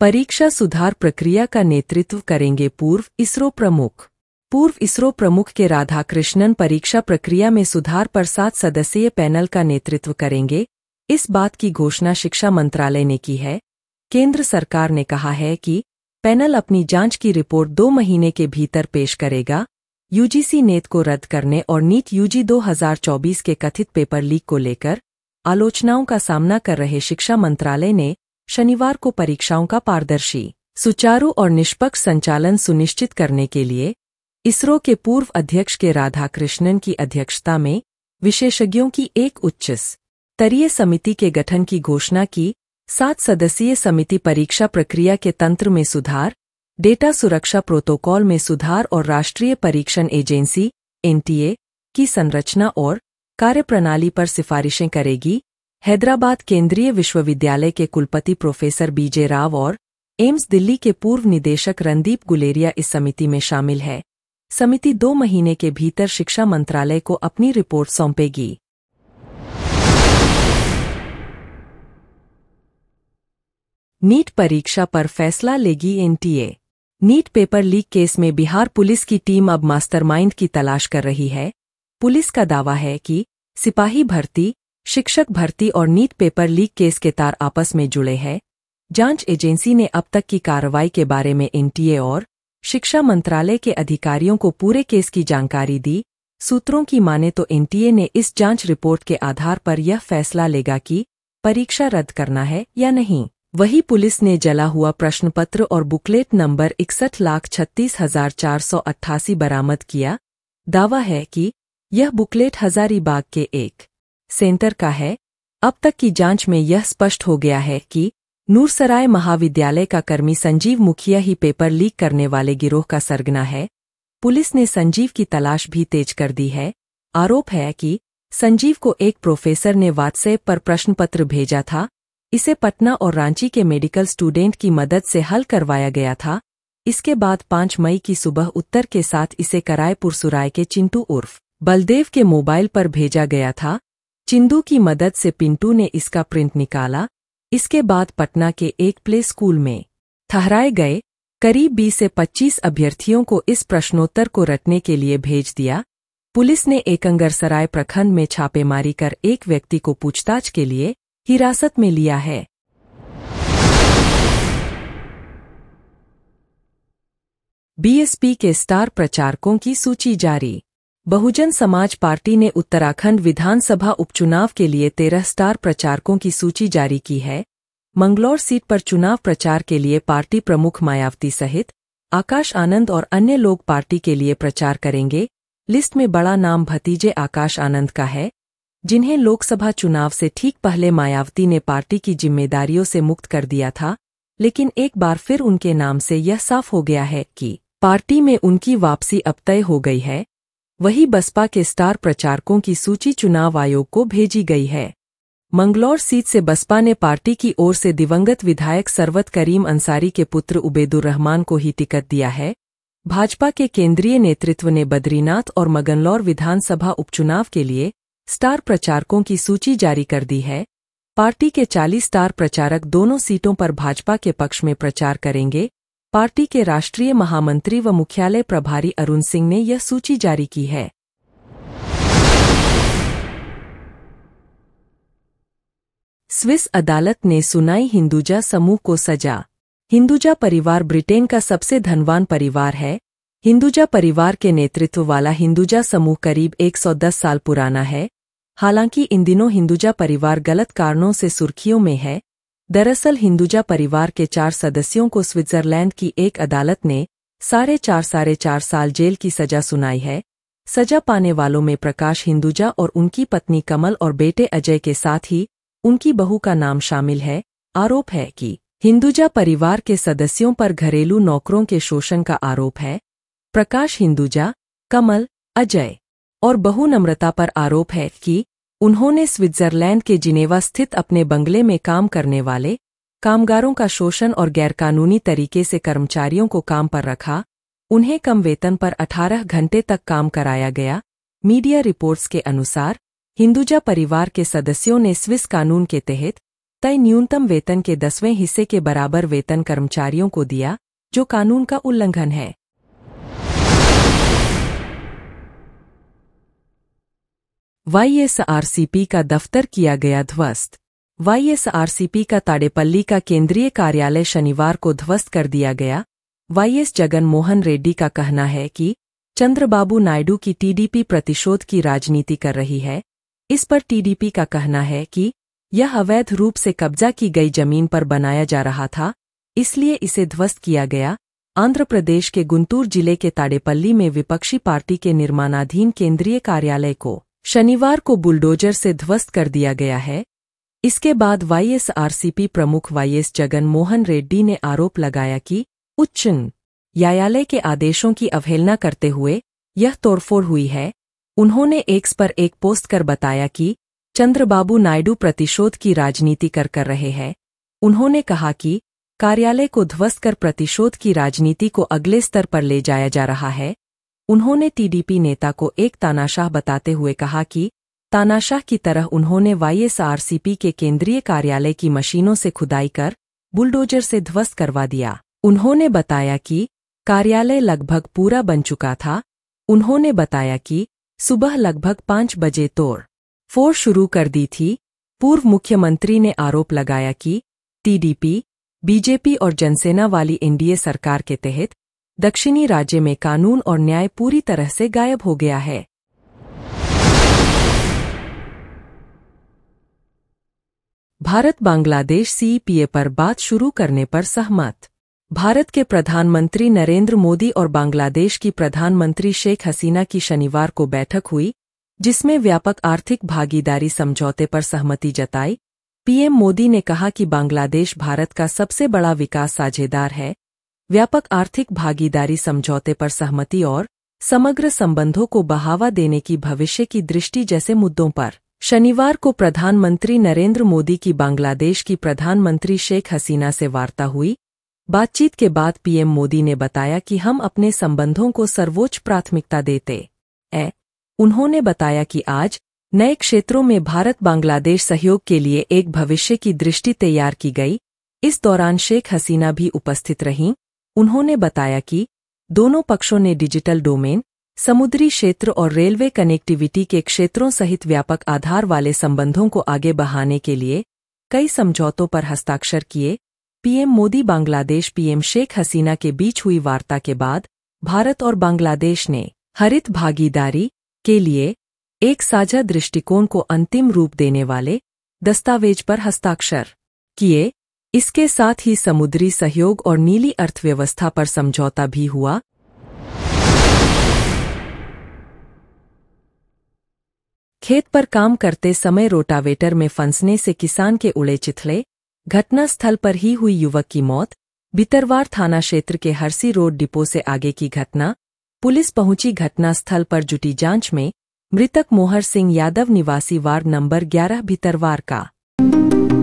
परीक्षा सुधार प्रक्रिया का नेतृत्व करेंगे पूर्व इसरो प्रमुख पूर्व इसरो प्रमुख के राधाकृष्णन परीक्षा प्रक्रिया में सुधार पर सात सदस्यीय पैनल का नेतृत्व करेंगे इस बात की घोषणा शिक्षा मंत्रालय ने की है केंद्र सरकार ने कहा है कि पैनल अपनी जांच की रिपोर्ट दो महीने के भीतर पेश करेगा यूजीसी नेत को रद्द करने और नीट यूजी 2024 के कथित पेपर लीक को लेकर आलोचनाओं का सामना कर रहे शिक्षा मंत्रालय ने शनिवार को परीक्षाओं का पारदर्शी सुचारू और निष्पक्ष संचालन सुनिश्चित करने के लिए इसरो के पूर्व अध्यक्ष के राधाकृष्णन की अध्यक्षता में विशेषज्ञों की एक उच्च स्तरीय समिति के गठन की घोषणा की सात सदस्यीय समिति परीक्षा प्रक्रिया के तंत्र में सुधार डेटा सुरक्षा प्रोटोकॉल में सुधार और राष्ट्रीय परीक्षण एजेंसी एनटीए की संरचना और कार्यप्रणाली पर सिफारिशें करेगी हैदराबाद केंद्रीय विश्वविद्यालय के कुलपति प्रोफेसर बीजे राव और एम्स दिल्ली के पूर्व निदेशक रणदीप गुलेरिया इस समिति में शामिल है समिति दो महीने के भीतर शिक्षा मंत्रालय को अपनी रिपोर्ट सौंपेगी नीट परीक्षा पर फैसला लेगी NTA NEET paper leak case में बिहार पुलिस की टीम अब मास्टरमाइंड की तलाश कर रही है पुलिस का दावा है कि सिपाही भर्ती शिक्षक भर्ती और नीट पेपर लीक केस के तार आपस में जुड़े हैं जांच एजेंसी ने अब तक की कार्रवाई के बारे में एनटीए और शिक्षा मंत्रालय के अधिकारियों को पूरे केस की जानकारी दी सूत्रों की माने तो एनटीए ने इस जांच रिपोर्ट के आधार पर यह फैसला लेगा कि परीक्षा रद्द करना है या नहीं वही पुलिस ने जला हुआ प्रश्नपत्र और बुकलेट नंबर इकसठ लाख छत्तीस हजार चार सौ अट्ठासी बरामद किया दावा है कि यह बुकलेट हजारीबाग के एक सेंटर का है अब तक की जांच में यह स्पष्ट हो गया है कि नूरसराय महाविद्यालय का कर्मी संजीव मुखिया ही पेपर लीक करने वाले गिरोह का सरगना है पुलिस ने संजीव की तलाश भी तेज कर दी है आरोप है कि संजीव को एक प्रोफेसर ने व्हाट्सएप पर प्रश्न पत्र भेजा था इसे पटना और रांची के मेडिकल स्टूडेंट की मदद से हल करवाया गया था इसके बाद पाँच मई की सुबह उत्तर के साथ इसे करायपुर सुराय के चिंटू उर्फ बलदेव के मोबाइल पर भेजा गया था चिंदू की मदद से पिंटू ने इसका प्रिंट निकाला इसके बाद पटना के एक प्ले स्कूल में ठहराए गए करीब बीस से पच्चीस अभ्यर्थियों को इस प्रश्नोत्तर को रटने के लिए भेज दिया पुलिस ने एकंगरसराय प्रखंड में छापेमारी कर एक व्यक्ति को पूछताछ के लिए हिरासत में लिया है बीएसपी के स्टार प्रचारकों की सूची जारी बहुजन समाज पार्टी ने उत्तराखंड विधानसभा उपचुनाव के लिए तेरह स्टार प्रचारकों की सूची जारी की है मंगलौर सीट पर चुनाव प्रचार के लिए पार्टी प्रमुख मायावती सहित आकाश आनंद और अन्य लोग पार्टी के लिए प्रचार करेंगे लिस्ट में बड़ा नाम भतीजे आकाश आनंद का है जिन्हें लोकसभा चुनाव से ठीक पहले मायावती ने पार्टी की जिम्मेदारियों से मुक्त कर दिया था लेकिन एक बार फिर उनके नाम से यह साफ हो गया है कि पार्टी में उनकी वापसी अब तय हो गई है वही बसपा के स्टार प्रचारकों की सूची चुनाव आयोग को भेजी गई है मंगलौर सीट से बसपा ने पार्टी की ओर से दिवंगत विधायक सरवत करीम अंसारी के पुत्र उबेदुर रहमान को ही टिकट दिया है भाजपा के केंद्रीय नेतृत्व ने बद्रीनाथ और मगनलौर विधानसभा उपचुनाव के लिए स्टार प्रचारकों की सूची जारी कर दी है पार्टी के 40 स्टार प्रचारक दोनों सीटों पर भाजपा के पक्ष में प्रचार करेंगे पार्टी के राष्ट्रीय महामंत्री व मुख्यालय प्रभारी अरुण सिंह ने यह सूची जारी की है स्विस अदालत ने सुनाई हिंदुजा समूह को सजा हिंदुजा परिवार ब्रिटेन का सबसे धनवान परिवार है हिंदुजा परिवार के नेतृत्व वाला हिंदुजा समूह करीब 110 साल पुराना है हालांकि इन दिनों हिंदुजा परिवार गलत कारणों से सुर्खियों में है दरअसल हिंदुजा परिवार के चार सदस्यों को स्विट्जरलैंड की एक अदालत ने साढ़े चार साढ़े चार साल जेल की सजा सुनाई है सजा पाने वालों में प्रकाश हिंदुजा और उनकी पत्नी कमल और बेटे अजय के साथ ही उनकी बहू का नाम शामिल है आरोप है कि हिंदुजा परिवार के सदस्यों पर घरेलू नौकरों के शोषण का आरोप है प्रकाश हिंदुजा कमल अजय और बहु नम्रता पर आरोप है कि उन्होंने स्विट्जरलैंड के जिनेवा स्थित अपने बंगले में काम करने वाले कामगारों का शोषण और गैरकानूनी तरीके से कर्मचारियों को काम पर रखा उन्हें कम वेतन पर 18 घंटे तक काम कराया गया मीडिया रिपोर्ट्स के अनुसार हिंदुजा परिवार के सदस्यों ने स्विस कानून के तहत तय न्यूनतम वेतन के दसवें हिस्से के बराबर वेतन कर्मचारियों को दिया जो कानून का उल्लंघन है वाईएसआरसीपी का दफ्तर किया गया ध्वस्त वाईएसआरसीपी का ताड़ेपल्ली का केंद्रीय कार्यालय शनिवार को ध्वस्त कर दिया गया वाईएस जगन मोहन रेड्डी का कहना है कि चंद्रबाबू नायडू की टीडीपी प्रतिशोध की राजनीति कर रही है इस पर टीडीपी का कहना है कि यह अवैध रूप से कब्जा की गई जमीन पर बनाया जा रहा था इसलिए इसे ध्वस्त किया गया आंध्र प्रदेश के गुंतूर जिले के ताड़ेपल्ली में विपक्षी पार्टी के निर्माणाधीन केंद्रीय कार्यालय को शनिवार को बुलडोजर से ध्वस्त कर दिया गया है इसके बाद वाईएसआरसीपी प्रमुख वाईएस जगन मोहन रेड्डी ने आरोप लगाया कि उच्च न्यायालय के आदेशों की अवहेलना करते हुए यह तोड़फोड़ हुई है उन्होंने एक्स पर एक पोस्ट कर बताया कि चंद्रबाबू नायडू प्रतिशोध की राजनीति कर कर रहे हैं उन्होंने कहा कि कार्यालय को ध्वस्त कर प्रतिशोध की राजनीति को अगले स्तर पर ले जाया जा रहा है उन्होंने टीडीपी नेता को एक तानाशाह बताते हुए कहा कि तानाशाह की तरह उन्होंने वाईएसआरसीपी के केंद्रीय कार्यालय की मशीनों से खुदाई कर बुलडोजर से ध्वस्त करवा दिया उन्होंने बताया कि कार्यालय लगभग पूरा बन चुका था उन्होंने बताया कि सुबह लगभग पांच बजे तोड़ फोर शुरू कर दी थी पूर्व मुख्यमंत्री ने आरोप लगाया कि टीडीपी बीजेपी और जनसेना वाली एनडीए सरकार के तहत दक्षिणी राज्य में कानून और न्याय पूरी तरह से गायब हो गया है भारत बांग्लादेश सीपीए पर बात शुरू करने पर सहमत भारत के प्रधानमंत्री नरेंद्र मोदी और बांग्लादेश की प्रधानमंत्री शेख हसीना की शनिवार को बैठक हुई जिसमें व्यापक आर्थिक भागीदारी समझौते पर सहमति जताई पीएम मोदी ने कहा कि बांग्लादेश भारत का सबसे बड़ा विकास साझेदार है व्यापक आर्थिक भागीदारी समझौते पर सहमति और समग्र संबंधों को बढ़ावा देने की भविष्य की दृष्टि जैसे मुद्दों पर शनिवार को प्रधानमंत्री नरेंद्र मोदी की बांग्लादेश की प्रधानमंत्री शेख हसीना से वार्ता हुई बातचीत के बाद पीएम मोदी ने बताया कि हम अपने संबंधों को सर्वोच्च प्राथमिकता देते ए उन्होंने बताया कि आज नए क्षेत्रों में भारत बांग्लादेश सहयोग के लिए एक भविष्य की दृष्टि तैयार की गई इस दौरान शेख हसीना भी उपस्थित रहीं उन्होंने बताया कि दोनों पक्षों ने डिजिटल डोमेन समुद्री क्षेत्र और रेलवे कनेक्टिविटी के क्षेत्रों सहित व्यापक आधार वाले संबंधों को आगे बढ़ाने के लिए कई समझौतों पर हस्ताक्षर किए पीएम मोदी बांग्लादेश पीएम शेख हसीना के बीच हुई वार्ता के बाद भारत और बांग्लादेश ने हरित भागीदारी के लिए एक साझा दृष्टिकोण को अंतिम रूप देने वाले दस्तावेज पर हस्ताक्षर किए इसके साथ ही समुद्री सहयोग और नीली अर्थव्यवस्था पर समझौता भी हुआ खेत पर काम करते समय रोटावेटर में फंसने से किसान के उड़े चिथले घटनास्थल पर ही हुई युवक की मौत बितरवार थाना क्षेत्र के हरसी रोड डिपो से आगे की घटना पुलिस पहुंची घटनास्थल पर जुटी जांच में मृतक मोहर सिंह यादव निवासी वार्ड नंबर 11 भितरवार का